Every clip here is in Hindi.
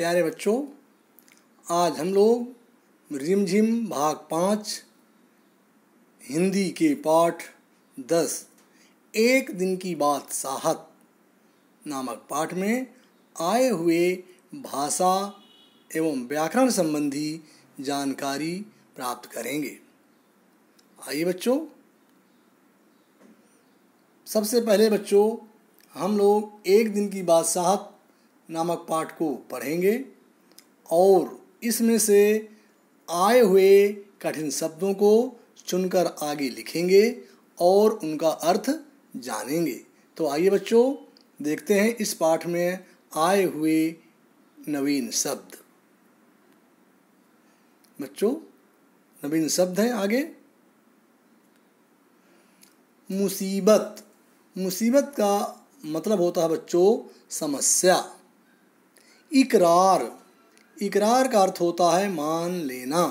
प्यारे बच्चों आज हम लोग रिमझिम भाग पाँच हिंदी के पाठ दस एक दिन की बात साहत नामक पाठ में आए हुए भाषा एवं व्याकरण संबंधी जानकारी प्राप्त करेंगे आइए बच्चों सबसे पहले बच्चों हम लोग एक दिन की बादशाहत नामक पाठ को पढ़ेंगे और इसमें से आए हुए कठिन शब्दों को चुनकर आगे लिखेंगे और उनका अर्थ जानेंगे तो आइए बच्चों देखते हैं इस पाठ में आए हुए नवीन शब्द बच्चों नवीन शब्द हैं आगे मुसीबत मुसीबत का मतलब होता है बच्चों समस्या इकरार इकरार का अर्थ होता है मान लेना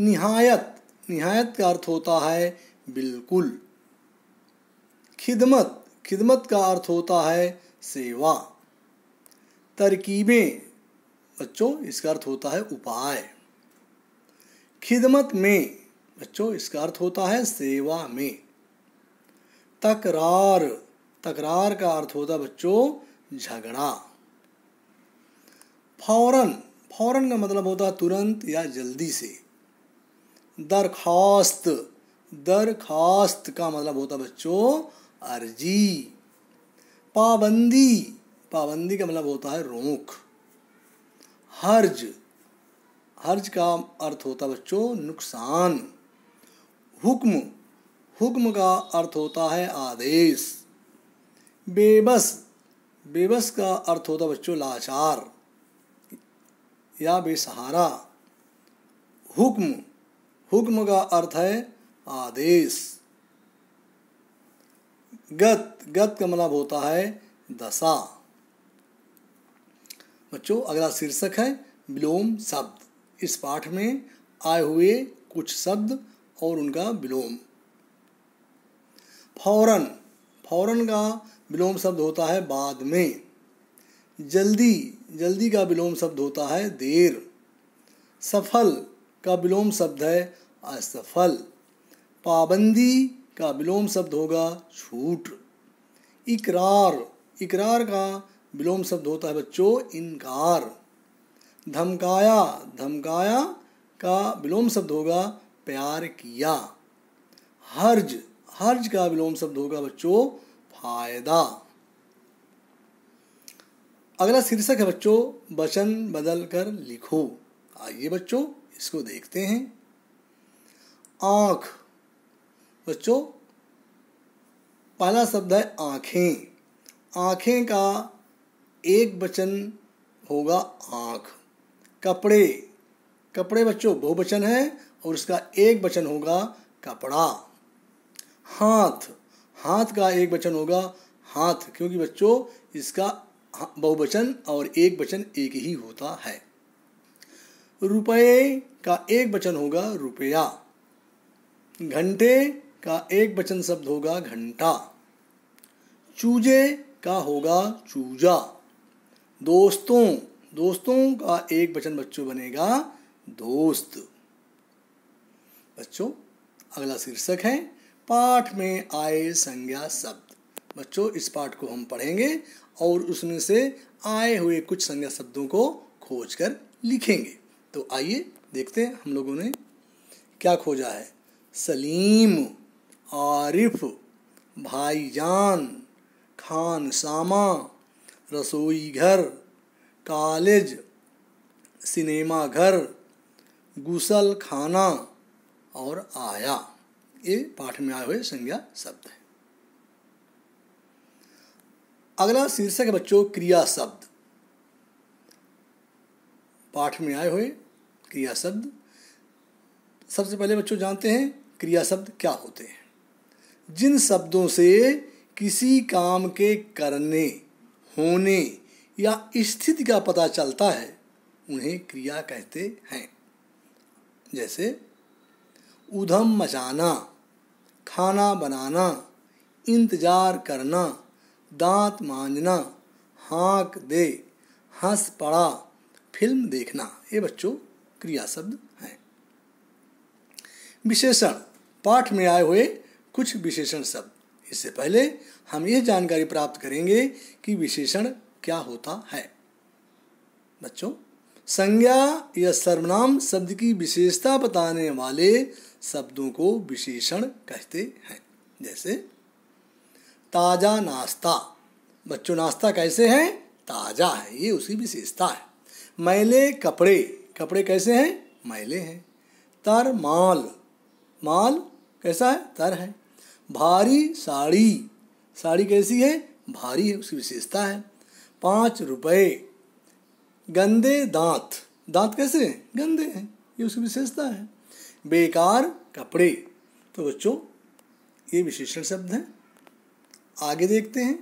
निहायत निहायत का अर्थ होता है बिल्कुल खिदमत खिदमत का अर्थ होता है सेवा तरकीबें बच्चों इसका अर्थ होता है उपाय खिदमत में बच्चों इसका अर्थ होता है सेवा में तकरार तकरार का अर्थ होता है बच्चों झगड़ा फौरन फौरन का मतलब होता है तुरंत या जल्दी से दरखास्त दरखास्त का मतलब होता बच्चों अर्जी पाबंदी पाबंदी का मतलब होता है रोक हर्ज हर्ज का अर्थ होता बच्चों नुकसान हुक्म हुक्म का अर्थ होता है आदेश बेबस बेबस का अर्थ होता बच्चों लाचार या बेसहारा हुक्म हुक्म का अर्थ है आदेश गत गत का मतलब होता है दशा बच्चों अगला शीर्षक है विलोम शब्द इस पाठ में आए हुए कुछ शब्द और उनका विलोम फौरन फौरन का विलोम शब्द होता है बाद में जल्दी जल्दी का विलोम शब्द होता है देर सफल का विलोम शब्द है असफल पाबंदी का विलोम शब्द होगा छूट इकरार इकरार का विलोम शब्द होता है बच्चों इनकार धमकाया धमकाया का विलोम शब्द होगा प्यार किया हर्ज हर्ज का विलोम शब्द होगा बच्चों फायदा अगला शीर्षक है बच्चों वचन बदल कर लिखो आइए बच्चों इसको देखते हैं आंख बच्चों पहला शब्द है आंखें आँखें का एक वचन होगा आँख कपड़े कपड़े बच्चों बहुवचन है और उसका एक वचन होगा कपड़ा हाथ हाथ का एक वचन होगा हाथ क्योंकि बच्चों इसका हाँ, बहुवचन और एक वचन एक ही होता है रुपये का एक वचन होगा रुपया घंटे का एक वचन शब्द होगा घंटा चूजे का होगा चूजा दोस्तों दोस्तों का एक वचन बच्चों बनेगा दोस्त बच्चों अगला शीर्षक है पाठ में आए संज्ञा शब्द बच्चों इस पाठ को हम पढ़ेंगे और उसमें से आए हुए कुछ संज्ञा शब्दों को खोज कर लिखेंगे तो आइए देखते हैं हम लोगों ने क्या खोजा है सलीम आरिफ भाईजान खान सामा रसोई घर कॉलेज सिनेमा घर गुसल खाना और आया ये पाठ में आए हुए संज्ञा शब्द हैं अगला शीर्षक है बच्चों क्रिया शब्द पाठ में आए हुए क्रिया शब्द सबसे पहले बच्चों जानते हैं क्रिया शब्द क्या होते हैं जिन शब्दों से किसी काम के करने होने या स्थिति का पता चलता है उन्हें क्रिया कहते हैं जैसे उधम मचाना खाना बनाना इंतजार करना दांत मांजना हाँक दे हंस पड़ा फिल्म देखना ये बच्चों क्रिया शब्द हैं विशेषण पाठ में आए हुए कुछ विशेषण शब्द इससे पहले हम ये जानकारी प्राप्त करेंगे कि विशेषण क्या होता है बच्चों संज्ञा या सर्वनाम शब्द की विशेषता बताने वाले शब्दों को विशेषण कहते हैं जैसे ताज़ा नाश्ता बच्चों नाश्ता कैसे हैं ताज़ा है ये उसी विशेषता है मैले कपड़े कपड़े कैसे हैं मैले हैं तर माल माल कैसा है तर है भारी साड़ी साड़ी कैसी है भारी है उसकी विशेषता है पाँच रुपये गंदे दांत दांत कैसे हैं गंदे हैं ये उसकी विशेषता है बेकार कपड़े तो बच्चों ये विशेषण शब्द हैं आगे देखते हैं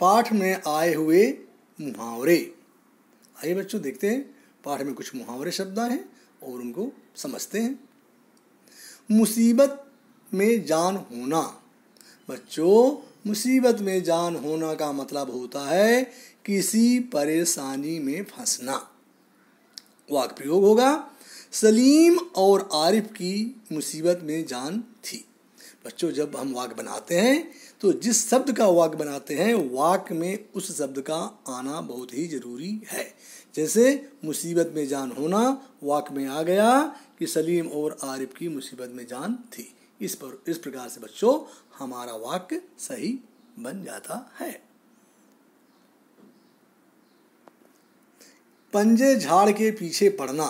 पाठ में आए हुए मुहावरे आइए बच्चों देखते हैं पाठ में कुछ मुहावरे शब्द हैं और उनको समझते हैं मुसीबत में जान होना बच्चों मुसीबत में जान होना का मतलब होता है किसी परेशानी में फंसना वाक प्रयोग होगा सलीम और आरिफ की मुसीबत में जान थी बच्चों जब हम वाक बनाते हैं तो जिस शब्द का वाक बनाते हैं वाक में उस शब्द का आना बहुत ही ज़रूरी है जैसे मुसीबत में जान होना वाक में आ गया कि सलीम और आरिफ की मुसीबत में जान थी इस पर इस प्रकार से बच्चों हमारा वाक सही बन जाता है पंजे झाड़ के पीछे पड़ना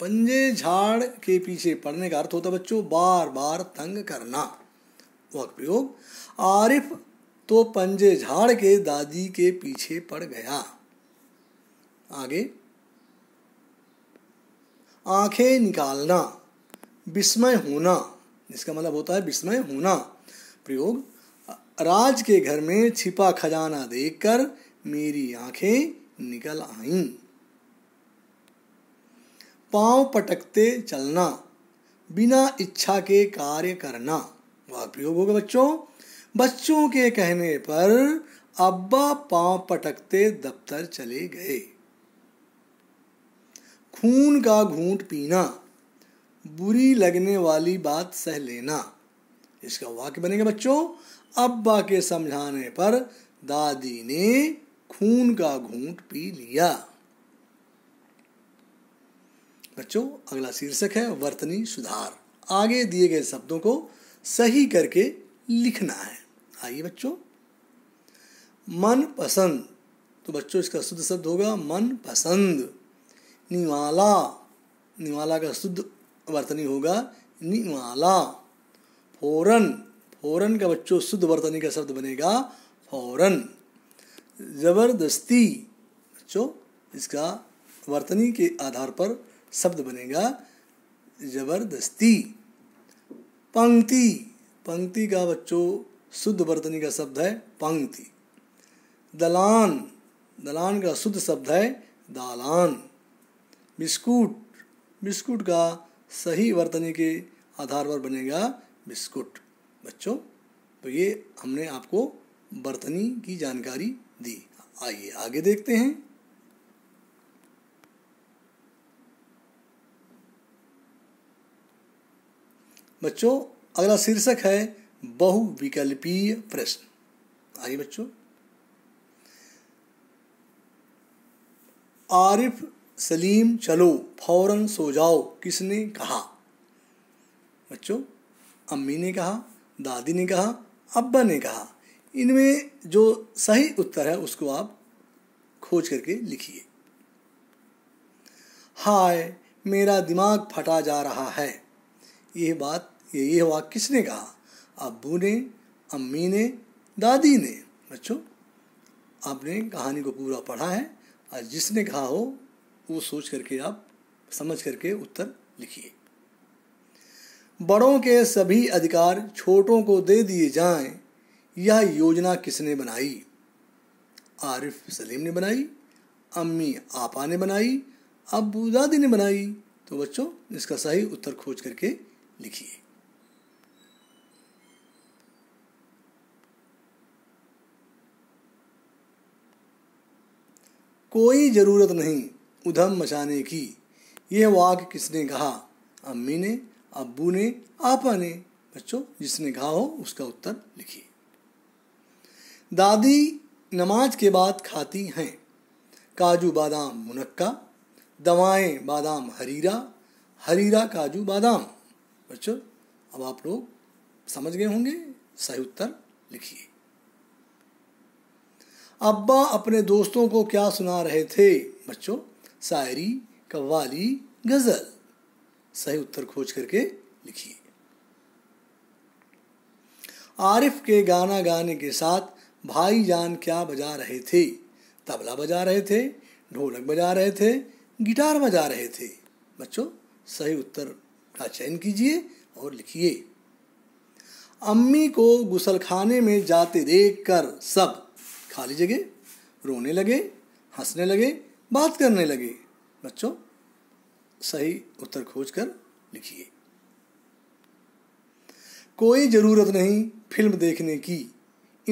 पंजे झाड़ के पीछे पड़ने का अर्थ होता है बच्चों बार बार तंग करना वक्त प्रयोग आरिफ तो पंजे झाड़ के दादी के पीछे पड़ गया आगे आंखें निकालना विस्मय होना इसका मतलब होता है विस्मय होना प्रयोग राज के घर में छिपा खजाना देखकर मेरी आंखें निकल आईं पांव पटकते चलना बिना इच्छा के कार्य करना वह प्रयोग होगा बच्चों बच्चों के कहने पर अब्बा पांव पटकते दफ्तर चले गए खून का घूंट पीना बुरी लगने वाली बात सह लेना इसका वाक्य बनेगा बच्चों अब्बा के समझाने पर दादी ने खून का घूंट पी लिया बच्चों अगला शीर्षक है वर्तनी सुधार आगे दिए गए शब्दों को सही करके लिखना है आइए बच्चों मन पसंद तो बच्चों इसका शुद्ध शब्द होगा मन पसंद निवाला निवाला का शुद्ध वर्तनी होगा निवाला फौरन फौरन का बच्चों शुद्ध वर्तनी का शब्द बनेगा फौरन ज़बरदस्ती बच्चों इसका वर्तनी के आधार पर शब्द बनेगा जबरदस्ती पंक्ति पंक्ति का बच्चों शुद्ध वर्तनी का शब्द है पंक्ति दलान दलान का शुद्ध शब्द है दालान बिस्कुट बिस्कुट का सही वर्तनी के आधार पर बनेगा बिस्कुट बच्चों तो ये हमने आपको बर्तनी की जानकारी दी आइए आगे देखते हैं बच्चों अगला शीर्षक है बहुविकल्पीय प्रश्न आइए बच्चों आरिफ सलीम चलो फौरन सो जाओ किसने कहा बच्चों अम्मी ने कहा दादी ने कहा अब्बा ने कहा इनमें जो सही उत्तर है उसको आप खोज करके लिखिए हाय मेरा दिमाग फटा जा रहा है ये बात ये ये किसने कहा अबू ने अम्मी ने दादी ने बच्चों आपने कहानी को पूरा पढ़ा है और जिसने कहा हो वो सोच करके आप समझ करके उत्तर लिखिए बड़ों के सभी अधिकार छोटों को दे दिए जाएं यह योजना किसने बनाई आरिफ सलीम ने बनाई अम्मी आपा ने बनाई अबू दादी ने बनाई तो बच्चों इसका सही उत्तर खोज करके लिखिए कोई जरूरत नहीं उधम मचाने की यह वाक्य किसने कहा अम्मी ने अब्बू ने आपा ने बच्चों जिसने कहा हो उसका उत्तर लिखिए दादी नमाज के बाद खाती हैं काजू बादाम मुनक्का दवाएं बादाम हरीरा हरीरा काजू बादाम बच्चों अब आप लोग समझ गए होंगे सही उत्तर लिखिए अब्बा अपने दोस्तों को क्या सुना रहे थे बच्चों शायरी कव्वाली गजल सही उत्तर खोज करके लिखिए आरिफ के गाना गाने के साथ भाईजान क्या बजा रहे थे तबला बजा रहे थे ढोलक बजा रहे थे गिटार बजा रहे थे बच्चों सही उत्तर का चयन कीजिए और लिखिए अम्मी को गुसलखाने में जाते देख कर सब खाली जगह रोने लगे हंसने लगे बात करने लगे बच्चों सही उत्तर खोज कर लिखिए कोई ज़रूरत नहीं फिल्म देखने की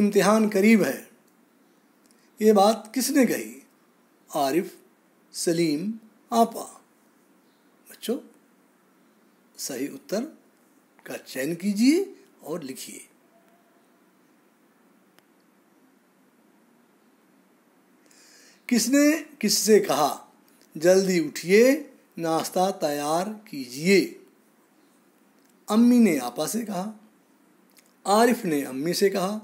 इम्तिहान करीब है ये बात किसने कही आरिफ सलीम आपा बच्चों सही उत्तर का चयन कीजिए और लिखिए किसने किससे कहा जल्दी उठिए नाश्ता तैयार कीजिए अम्मी ने आपा से कहा आरिफ ने अम्मी से कहा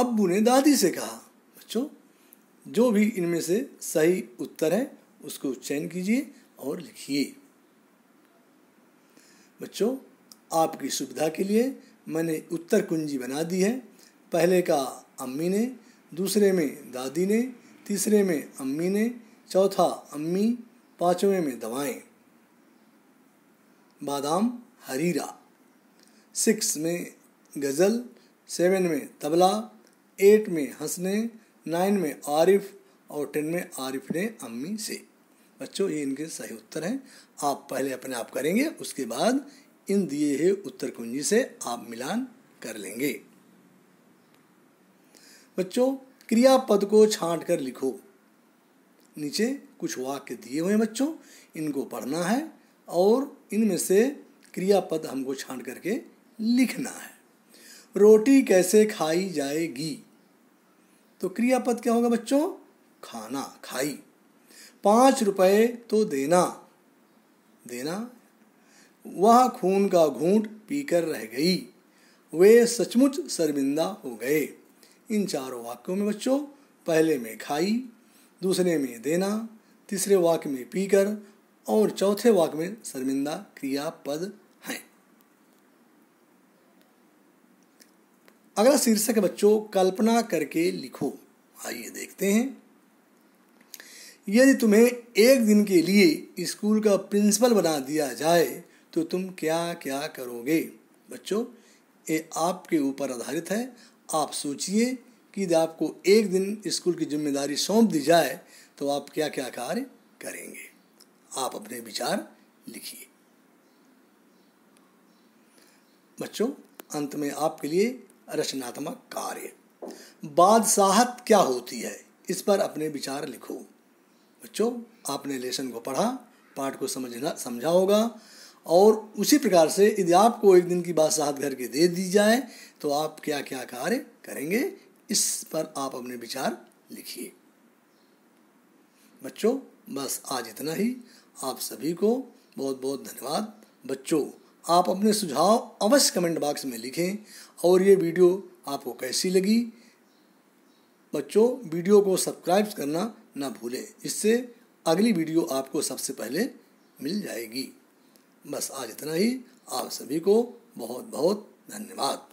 अब्बू ने दादी से कहा बच्चों जो भी इनमें से सही उत्तर है उसको चयन कीजिए और लिखिए बच्चों आपकी सुविधा के लिए मैंने उत्तर कुंजी बना दी है पहले का अम्मी ने दूसरे में दादी ने तीसरे में अम्मी ने चौथा अम्मी पाँचवें में दवाएं बादाम हरीरा सिक्स में गज़ल सेवन में तबला एट में हंसने नाइन में आरिफ और टेन में आरिफ ने अम्मी से बच्चों ये इनके सही उत्तर हैं आप पहले अपने आप करेंगे उसके बाद इन दिए हुए उत्तर कुंजी से आप मिलान कर लेंगे बच्चों क्रिया पद को छांट कर लिखो नीचे कुछ वाक्य दिए हुए बच्चों इनको पढ़ना है और इनमें से क्रिया पद हमको छांट करके लिखना है रोटी कैसे खाई जाएगी तो क्रियापद क्या होगा बच्चों खाना खाई पाँच रुपये तो देना देना वह खून का घूंट पीकर रह गई वे सचमुच शर्मिंदा हो गए इन चारों वाक्यों में बच्चों पहले में खाई दूसरे में देना तीसरे वाक्य में पीकर और चौथे वाक्य में शर्मिंदा क्रियापद हैं अगला शीर्षक बच्चों कल्पना करके लिखो आइए देखते हैं यदि तुम्हें एक दिन के लिए स्कूल का प्रिंसिपल बना दिया जाए तो तुम क्या क्या करोगे बच्चों ये आपके ऊपर आधारित है आप सोचिए कि यदि आपको एक दिन स्कूल की जिम्मेदारी सौंप दी जाए तो आप क्या क्या कार्य करेंगे आप अपने विचार लिखिए बच्चों अंत में आपके लिए रचनात्मक कार्य बादशाहत क्या होती है इस पर अपने विचार लिखो बच्चों आपने लेसन को पढ़ा पाठ को समझना समझा होगा और उसी प्रकार से यदि आपको एक दिन की साथ घर के दे दी जाए तो आप क्या क्या कार्य करेंगे इस पर आप अपने विचार लिखिए बच्चों बस आज इतना ही आप सभी को बहुत बहुत धन्यवाद बच्चों आप अपने सुझाव अवश्य कमेंट बॉक्स में लिखें और ये वीडियो आपको कैसी लगी बच्चों वीडियो को सब्सक्राइब करना ना भूलें इससे अगली वीडियो आपको सबसे पहले मिल जाएगी बस आज इतना ही आप सभी को बहुत बहुत धन्यवाद